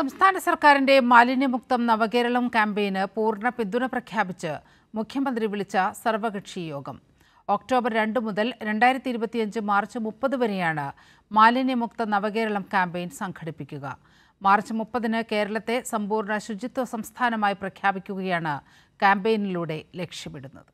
സംസ്ഥാന സർക്കാരിന്റെ മാലിന്യമുക്തം നവകേരളം ക്യാമ്പയിന് പൂർണ്ണ പിന്തുണ പ്രഖ്യാപിച്ച് മുഖ്യമന്ത്രി വിളിച്ച സർവകക്ഷി യോഗം ഒക്ടോബർ രണ്ട് മുതൽ രണ്ടായിരത്തി ഇരുപത്തിയഞ്ച് മാർച്ച് മുപ്പത് വരെയാണ് മാലിന്യമുക്ത നവകേരളം ക്യാമ്പയിൻ സംഘടിപ്പിക്കുക മാർച്ച് മുപ്പതിന് കേരളത്തെ സമ്പൂർണ്ണ ശുചിത്വ സംസ്ഥാനമായി പ്രഖ്യാപിക്കുകയാണ് ക്യാമ്പയിനിലൂടെ ലക്ഷ്യമിടുന്നത്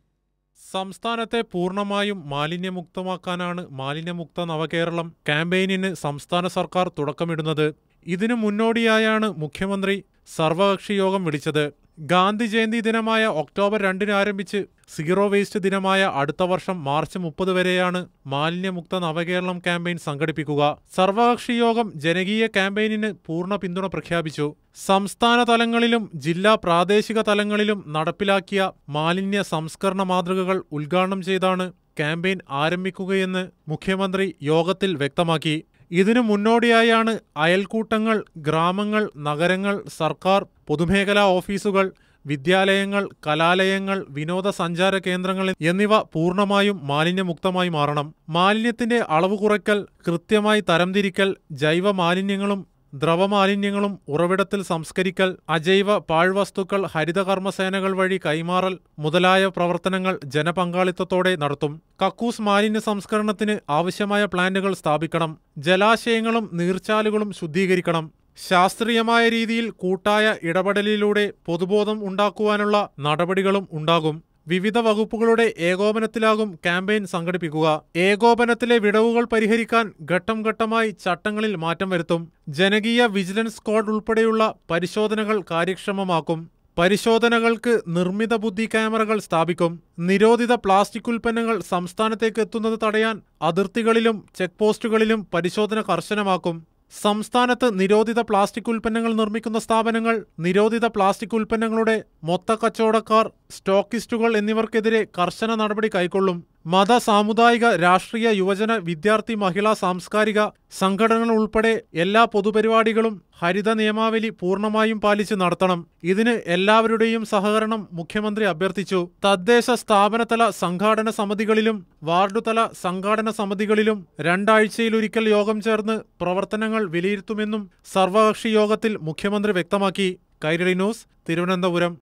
സംസ്ഥാനത്തെ പൂർണ്ണമായും മാലിന്യമുക്തമാക്കാനാണ് മാലിന്യമുക്ത നവകേരളം ക്യാമ്പയിനിന് സംസ്ഥാന സർക്കാർ തുടക്കമിടുന്നത് ഇതിനു മുന്നോടിയായാണ് മുഖ്യമന്ത്രി സർവകക്ഷി യോഗം വിളിച്ചത് ഗാന്ധി ജയന്തി ദിനമായ ഒക്ടോബർ രണ്ടിന് ആരംഭിച്ച് സീറോ വേസ്റ്റ് ദിനമായ അടുത്ത വർഷം മാർച്ച് മുപ്പത് വരെയാണ് മാലിന്യമുക്ത നവകേരളം ക്യാമ്പയിൻ സംഘടിപ്പിക്കുക സർവകക്ഷി യോഗം ജനകീയ ക്യാമ്പയിനിന് പൂർണ്ണ പിന്തുണ പ്രഖ്യാപിച്ചു സംസ്ഥാന തലങ്ങളിലും ജില്ലാ പ്രാദേശിക തലങ്ങളിലും നടപ്പിലാക്കിയ മാലിന്യ സംസ്കരണ മാതൃകകൾ ഉദ്ഘാടനം ചെയ്താണ് ക്യാമ്പയിൻ ആരംഭിക്കുകയെന്ന് മുഖ്യമന്ത്രി യോഗത്തിൽ വ്യക്തമാക്കി ഇതിനു മുന്നോടിയായാണ് അയൽക്കൂട്ടങ്ങൾ ഗ്രാമങ്ങൾ നഗരങ്ങൾ സർക്കാർ പൊതുമേഖലാ ഓഫീസുകൾ വിദ്യാലയങ്ങൾ കലാലയങ്ങൾ വിനോദസഞ്ചാര കേന്ദ്രങ്ങൾ എന്നിവ പൂർണ്ണമായും മാലിന്യമുക്തമായി മാറണം മാലിന്യത്തിന്റെ അളവ് കുറയ്ക്കൽ കൃത്യമായി തരംതിരിക്കൽ ജൈവ മാലിന്യങ്ങളും ദ്രവമാലിന്യങ്ങളും ഉറവിടത്തിൽ സംസ്കരിക്കൽ അജൈവ പാഴ്വസ്തുക്കൾ ഹരിതകർമ്മസേനകൾ വഴി കൈമാറൽ മുതലായ പ്രവർത്തനങ്ങൾ ജനപങ്കാളിത്തത്തോടെ നടത്തും കക്കൂസ് മാലിന്യ സംസ്കരണത്തിന് ആവശ്യമായ പ്ലാന്റുകൾ സ്ഥാപിക്കണം ജലാശയങ്ങളും നീർച്ചാലുകളും ശുദ്ധീകരിക്കണം ശാസ്ത്രീയമായ രീതിയിൽ കൂട്ടായ ഇടപെടലിലൂടെ പൊതുബോധം ഉണ്ടാക്കുവാനുള്ള നടപടികളും ഉണ്ടാകും വിവിധ വകുപ്പുകളുടെ ഏകോപനത്തിലാകും ക്യാമ്പയിൻ സംഘടിപ്പിക്കുക ഏകോപനത്തിലെ വിടവുകൾ പരിഹരിക്കാൻ ഘട്ടം ഘട്ടമായി ചട്ടങ്ങളിൽ മാറ്റം വരുത്തും ജനകീയ വിജിലൻസ് സ്ക്വാഡ് ഉൾപ്പെടെയുള്ള പരിശോധനകൾ കാര്യക്ഷമമാക്കും പരിശോധനകൾക്ക് നിർമ്മിത ബുദ്ധി ക്യാമറകൾ സ്ഥാപിക്കും നിരോധിത പ്ലാസ്റ്റിക് ഉൽപ്പന്നങ്ങൾ സംസ്ഥാനത്തേക്ക് എത്തുന്നത് തടയാൻ അതിർത്തികളിലും ചെക്ക് പോസ്റ്റുകളിലും പരിശോധന കർശനമാക്കും സംസ്ഥാനത്ത് നിരോധിത പ്ലാസ്റ്റിക് ഉൽപ്പന്നങ്ങൾ നിർമ്മിക്കുന്ന സ്ഥാപനങ്ങൾ നിരോധിത പ്ലാസ്റ്റിക് ഉൽപ്പന്നങ്ങളുടെ മൊത്ത കച്ചവടക്കാർ സ്റ്റോക്കിസ്റ്റുകൾ എന്നിവർക്കെതിരെ കർശന നടപടി കൈക്കൊള്ളും മത സാമുദായിക രാഷ്ട്രീയ യുവജന വിദ്യാർത്ഥി മഹിളാ സാംസ്കാരിക സംഘടനകൾ ഉൾപ്പെടെ എല്ലാ പൊതുപരിപാടികളും ഹരിത നിയമാവലി പൂർണ്ണമായും പാലിച്ച് നടത്തണം ഇതിന് എല്ലാവരുടെയും സഹകരണം മുഖ്യമന്ത്രി അഭ്യർത്ഥിച്ചു തദ്ദേശ സ്ഥാപനതല സംഘാടന സമിതികളിലും വാർഡുതല സംഘാടന സമിതികളിലും രണ്ടാഴ്ചയിലൊരിക്കൽ യോഗം ചേർന്ന് പ്രവർത്തനങ്ങൾ വിലയിരുത്തുമെന്നും സർവകക്ഷി യോഗത്തിൽ മുഖ്യമന്ത്രി വ്യക്തമാക്കി കൈരളി ന്യൂസ് തിരുവനന്തപുരം